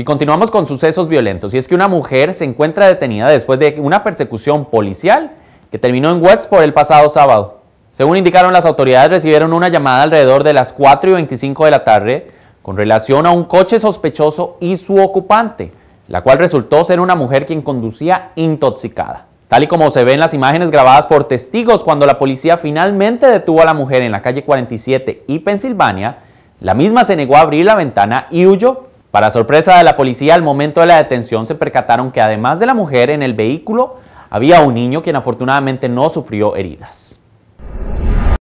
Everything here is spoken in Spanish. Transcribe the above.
Y continuamos con sucesos violentos. Y es que una mujer se encuentra detenida después de una persecución policial que terminó en Westport por el pasado sábado. Según indicaron las autoridades, recibieron una llamada alrededor de las 4 y 25 de la tarde con relación a un coche sospechoso y su ocupante, la cual resultó ser una mujer quien conducía intoxicada. Tal y como se ven en las imágenes grabadas por testigos cuando la policía finalmente detuvo a la mujer en la calle 47 y Pensilvania, la misma se negó a abrir la ventana y huyó para sorpresa de la policía, al momento de la detención se percataron que además de la mujer en el vehículo, había un niño quien afortunadamente no sufrió heridas.